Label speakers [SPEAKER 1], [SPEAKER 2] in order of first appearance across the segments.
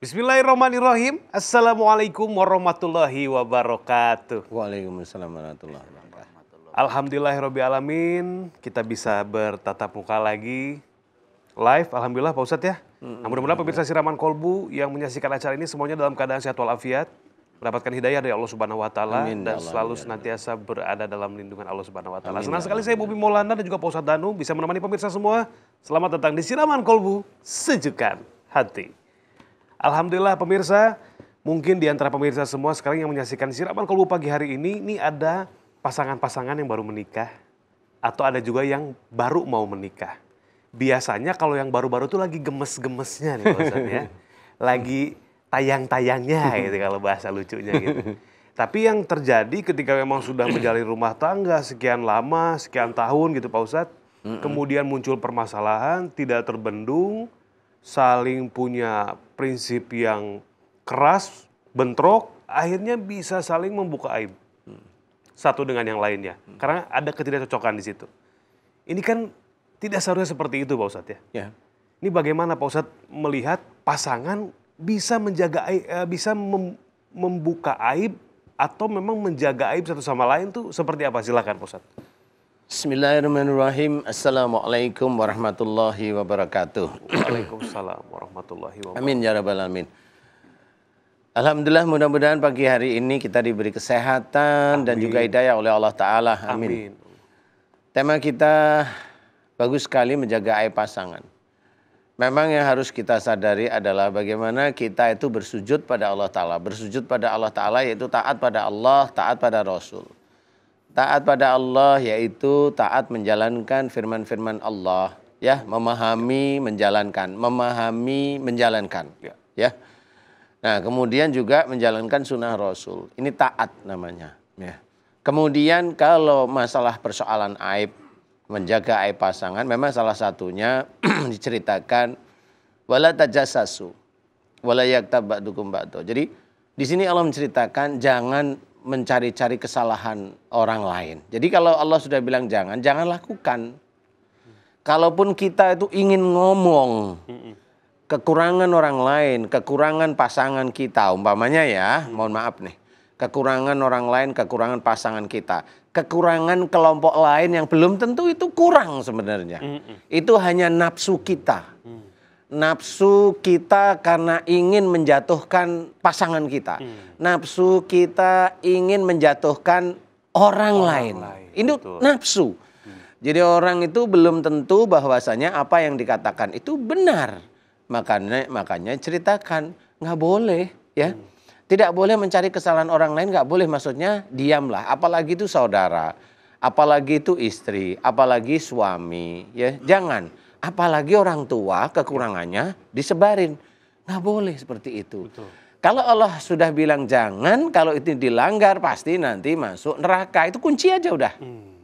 [SPEAKER 1] Bismillahirrahmanirrahim. Assalamualaikum warahmatullahi wabarakatuh. Waalaikumsalam warahmatullahi wabarakatuh. Alhamdulillahirrahmanirrahim. Kita bisa bertatap muka lagi. Live, Alhamdulillah Pak Ustadz ya. Mm -hmm. Mudah-mudahan pemirsa Siraman Kolbu yang menyaksikan acara ini semuanya dalam keadaan sehat walafiat. Mendapatkan hidayah dari Allah Subhanahu wa Ta'ala ya dan selalu ya senantiasa berada dalam lindungan Allah Subhanahu wa Ta'ala. Senang ya sekali saya Bumi Maulana dan juga Pak Ustadz Danu bisa menemani pemirsa semua. Selamat datang di Siraman Kolbu, sejukkan hati. Alhamdulillah pemirsa, mungkin di antara pemirsa semua sekarang yang menyaksikan siraman kalau pagi hari ini, ini ada pasangan-pasangan yang baru menikah atau ada juga yang baru mau menikah. Biasanya kalau yang baru-baru tuh lagi gemes-gemesnya nih maksudnya, Lagi tayang-tayangnya gitu kalau bahasa lucunya gitu. Tapi yang terjadi ketika memang sudah menjalin rumah tangga sekian lama, sekian tahun gitu Pak Ustadz, mm -mm. kemudian muncul permasalahan, tidak terbendung, saling punya prinsip yang keras, bentrok, akhirnya bisa saling membuka aib hmm. satu dengan yang lainnya. Hmm. Karena ada ketidakcocokan di situ. Ini kan tidak seharusnya seperti itu Pak Ustadz ya. ya. Ini bagaimana Pak Ustadz melihat pasangan bisa menjaga aib, eh, bisa mem, membuka aib atau memang menjaga aib satu sama lain tuh seperti apa? Silakan Pak Ustadz. Bismillahirrahmanirrahim.
[SPEAKER 2] Assalamualaikum warahmatullahi wabarakatuh.
[SPEAKER 1] Waalaikumsalam warahmatullahi wabarakatuh. Amin
[SPEAKER 2] ya rabbal alamin. Alhamdulillah mudah-mudahan pagi hari ini kita diberi kesehatan Amin. dan juga hidayah oleh Allah taala. Amin. Amin. Tema kita bagus sekali menjaga aib pasangan. Memang yang harus kita sadari adalah bagaimana kita itu bersujud pada Allah taala. Bersujud pada Allah taala yaitu taat pada Allah, taat pada Rasul. Taat pada Allah yaitu taat menjalankan firman-firman Allah, ya, memahami, menjalankan, memahami, menjalankan, ya. ya. Nah, kemudian juga menjalankan sunnah Rasul. Ini taat namanya, ya. Kemudian kalau masalah persoalan aib, menjaga aib pasangan, memang salah satunya diceritakan wala tajasasu wala yaktab ba'dukum ba'du. Jadi di sini Allah menceritakan jangan mencari-cari kesalahan orang lain. Jadi kalau Allah sudah bilang jangan, jangan lakukan. Kalaupun kita itu ingin ngomong kekurangan orang lain, kekurangan pasangan kita, umpamanya ya, mohon maaf nih, kekurangan orang lain, kekurangan pasangan kita, kekurangan kelompok lain yang belum tentu itu kurang sebenarnya. Itu hanya nafsu kita mm nafsu kita karena ingin menjatuhkan pasangan kita. Hmm. Nafsu kita ingin menjatuhkan orang, orang lain. lain. Ini Betul. nafsu. Hmm. Jadi orang itu belum tentu bahwasanya apa yang dikatakan itu benar. Makanya makanya ceritakan nggak boleh ya. Hmm. Tidak boleh mencari kesalahan orang lain, nggak boleh maksudnya diamlah. Apalagi itu saudara, apalagi itu istri, apalagi suami, ya jangan Apalagi orang tua kekurangannya disebarin. Nggak boleh seperti itu. Betul. Kalau Allah sudah bilang jangan, kalau itu dilanggar pasti nanti masuk neraka. Itu kunci aja udah. Hmm.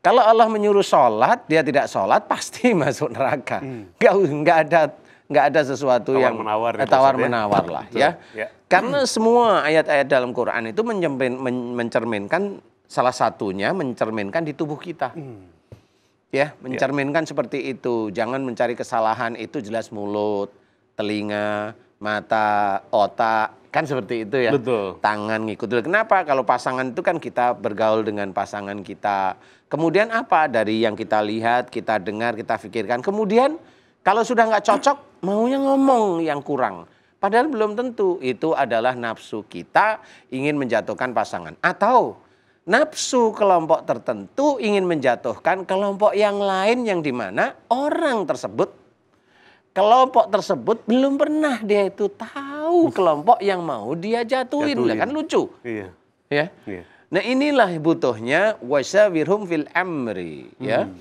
[SPEAKER 2] Kalau Allah menyuruh sholat, dia tidak sholat pasti masuk neraka. Hmm. Gak, ada gak ada sesuatu tawar yang menawar, eh, tawar menawar lah ya. ya. Karena semua ayat-ayat dalam Quran itu mencerminkan salah satunya mencerminkan di tubuh kita. Hmm. Ya, ya mencerminkan ya. seperti itu. Jangan mencari kesalahan itu jelas mulut, telinga, mata, otak kan seperti itu ya. Betul. Tangan ngikutin. Kenapa? Kalau pasangan itu kan kita bergaul dengan pasangan kita. Kemudian apa dari yang kita lihat, kita dengar, kita pikirkan. Kemudian kalau sudah nggak cocok, maunya ngomong yang kurang. Padahal belum tentu itu adalah nafsu kita ingin menjatuhkan pasangan. Atau nafsu kelompok tertentu ingin menjatuhkan kelompok yang lain yang dimana orang tersebut kelompok tersebut belum pernah dia itu tahu kelompok yang mau dia jatuhin, jatuhin. kan lucu iya. ya iya. nah inilah butuhnya wasawirhum fil amri ya hmm.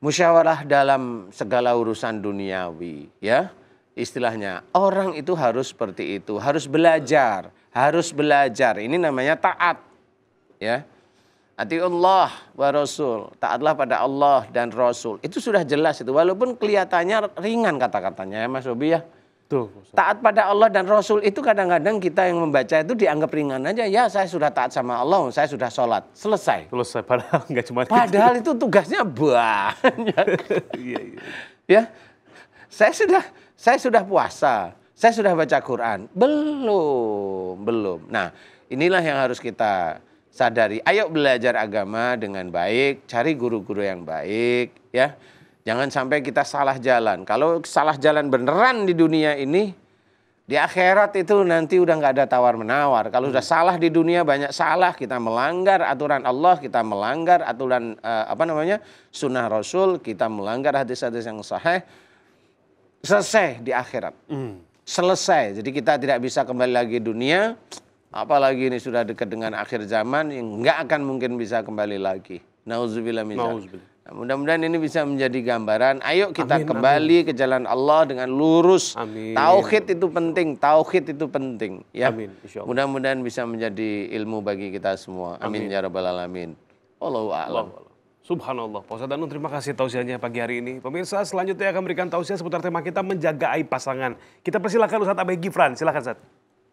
[SPEAKER 2] musyawarah dalam segala urusan duniawi ya istilahnya orang itu harus seperti itu harus belajar harus belajar ini namanya taat ya. Ati Allah wa Rasul, taatlah pada Allah dan Rasul. Itu sudah jelas itu, walaupun kelihatannya ringan kata-katanya ya Mas Robi ya. Tuh. Taat pada Allah dan Rasul itu kadang-kadang kita yang membaca itu dianggap ringan aja. Ya saya sudah taat sama Allah, saya sudah sholat, selesai.
[SPEAKER 1] Selesai, padahal nggak cuma gitu. Padahal itu, itu tugasnya
[SPEAKER 2] banyak. Iya, iya. Ya, saya sudah saya sudah puasa, saya sudah baca Quran. Belum, belum. Nah, inilah yang harus kita sadari. Ayo belajar agama dengan baik, cari guru-guru yang baik, ya. Jangan sampai kita salah jalan. Kalau salah jalan beneran di dunia ini, di akhirat itu nanti udah nggak ada tawar menawar. Kalau udah salah di dunia banyak salah, kita melanggar aturan Allah, kita melanggar aturan uh, apa namanya sunnah Rasul, kita melanggar hadis-hadis yang sahih. Selesai di akhirat. Mm. Selesai. Jadi kita tidak bisa kembali lagi dunia apalagi ini sudah dekat dengan akhir zaman yang nggak akan mungkin bisa kembali lagi. Nauzubillah nah, mudah-mudahan ini bisa menjadi gambaran. Ayo kita amin, kembali amin. ke jalan Allah dengan lurus. Amin. Tauhid itu penting, tauhid itu penting ya. Amin Mudah-mudahan bisa menjadi ilmu bagi
[SPEAKER 1] kita semua. Amin, amin. ya rabbal alamin. Allahu a'lam. Allah. Subhanallah. Pak Danun, terima kasih tausiahnya pagi hari ini. Pemirsa, selanjutnya akan memberikan tausiah seputar tema kita menjaga aib pasangan. Kita persilakan Ustadz Abai Gifran. Silakan Ustadz.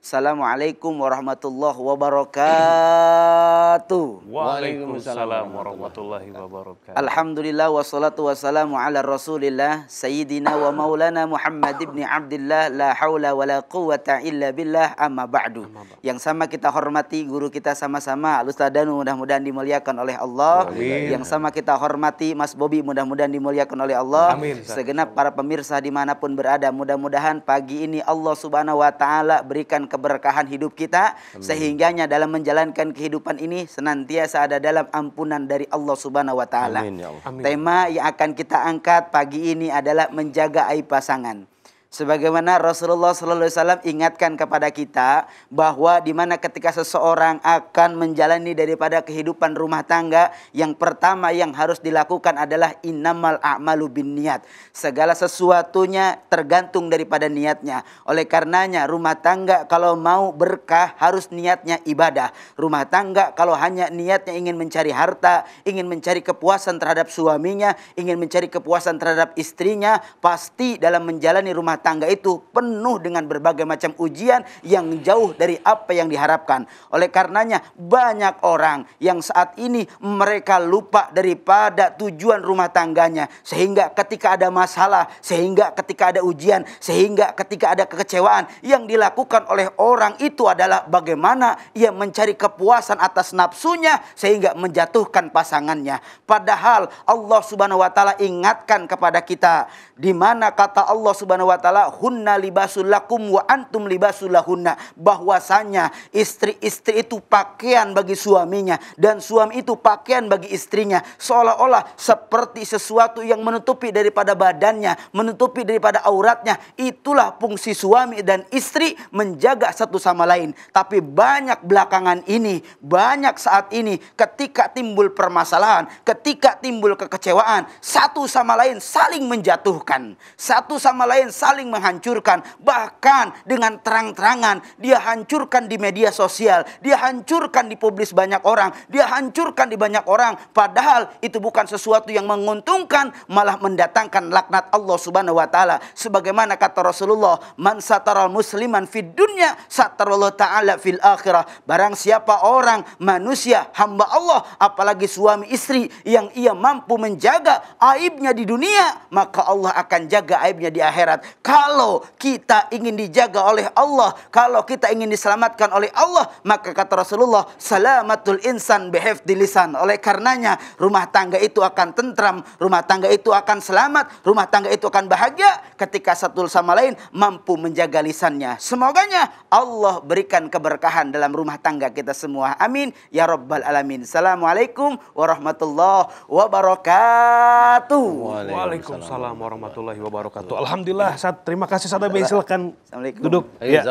[SPEAKER 3] Assalamualaikum warahmatullahi wabarakatuh. Waalaikumsalam
[SPEAKER 1] warahmatullahi
[SPEAKER 3] wabarakatuh. Alhamdulillah wassalatu wassalamu ala Rasulillah sayyidina wa maulana Muhammad ibn Abdillah. la haula wala quwata illa billah amma ba'du. Yang sama kita hormati guru kita sama-sama Al-Ustaz mudah-mudahan dimuliakan oleh Allah. Amin. Yang sama kita hormati Mas Bobi mudah-mudahan dimuliakan oleh Allah. Amin. Segenap para pemirsa dimanapun berada mudah-mudahan pagi ini Allah subhanahu wa ta'ala berikan keberkahan hidup kita Amin. sehingganya dalam menjalankan kehidupan ini senantiasa ada dalam ampunan dari Allah Subhanahu wa taala. Ya Tema yang akan kita angkat pagi ini adalah menjaga aib pasangan. Sebagaimana Rasulullah SAW ingatkan kepada kita bahwa dimana ketika seseorang akan menjalani daripada kehidupan rumah tangga, yang pertama yang harus dilakukan adalah innamal a'malu bin niat. Segala sesuatunya tergantung daripada niatnya. Oleh karenanya rumah tangga kalau mau berkah harus niatnya ibadah. Rumah tangga kalau hanya niatnya ingin mencari harta, ingin mencari kepuasan terhadap suaminya, ingin mencari kepuasan terhadap istrinya, pasti dalam menjalani rumah tangga itu penuh dengan berbagai macam ujian yang jauh dari apa yang diharapkan. Oleh karenanya banyak orang yang saat ini mereka lupa daripada tujuan rumah tangganya. Sehingga ketika ada masalah, sehingga ketika ada ujian, sehingga ketika ada kekecewaan. Yang dilakukan oleh orang itu adalah bagaimana ia mencari kepuasan atas nafsunya sehingga menjatuhkan pasangannya. Padahal Allah subhanahu wa ta'ala ingatkan kepada kita. di mana kata Allah subhanahu wa ta'ala taala hunna libasul lakum wa antum libasul lahunna bahwasanya istri-istri itu pakaian bagi suaminya dan suami itu pakaian bagi istrinya seolah-olah seperti sesuatu yang menutupi daripada badannya menutupi daripada auratnya itulah fungsi suami dan istri menjaga satu sama lain tapi banyak belakangan ini banyak saat ini ketika timbul permasalahan ketika timbul kekecewaan satu sama lain saling menjatuhkan satu sama lain saling saling menghancurkan. Bahkan dengan terang-terangan dia hancurkan di media sosial, dia hancurkan di publis banyak orang, dia hancurkan di banyak orang. Padahal itu bukan sesuatu yang menguntungkan, malah mendatangkan laknat Allah Subhanahu wa taala. Sebagaimana kata Rasulullah, "Man sataral musliman fid dunya taala fil akhirah." Barang siapa orang manusia hamba Allah, apalagi suami istri yang ia mampu menjaga aibnya di dunia, maka Allah akan jaga aibnya di akhirat. Kalau kita ingin dijaga oleh Allah, kalau kita ingin diselamatkan oleh Allah, maka kata Rasulullah, salamatul insan behef dilisan. Oleh karenanya, rumah tangga itu akan tentram, rumah tangga itu akan selamat, rumah tangga itu akan bahagia ketika satu sama lain mampu menjaga lisannya. Semoganya Allah berikan keberkahan dalam rumah tangga kita semua. Amin. Ya Rabbal Alamin. Assalamualaikum warahmatullahi wabarakatuh.
[SPEAKER 1] Waalaikumsalam warahmatullahi wabarakatuh. Alhamdulillah satu Terima kasih Ustaz Abi, silakan duduk. Ya.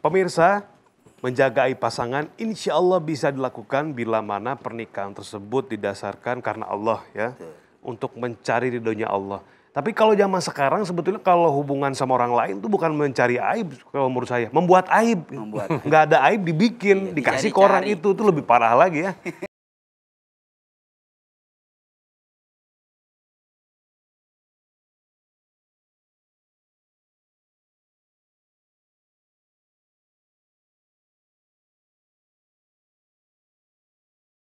[SPEAKER 1] Pemirsa, menjaga pasangan insya Allah bisa dilakukan bila mana pernikahan tersebut didasarkan karena Allah ya. Untuk mencari ridhonya Allah. Tapi kalau zaman sekarang sebetulnya kalau hubungan sama orang lain itu bukan mencari aib kalau menurut saya, membuat aib. Membuat. Gak Nggak
[SPEAKER 3] ada aib dibikin, ya, dikasih koran ke itu tuh lebih parah lagi ya.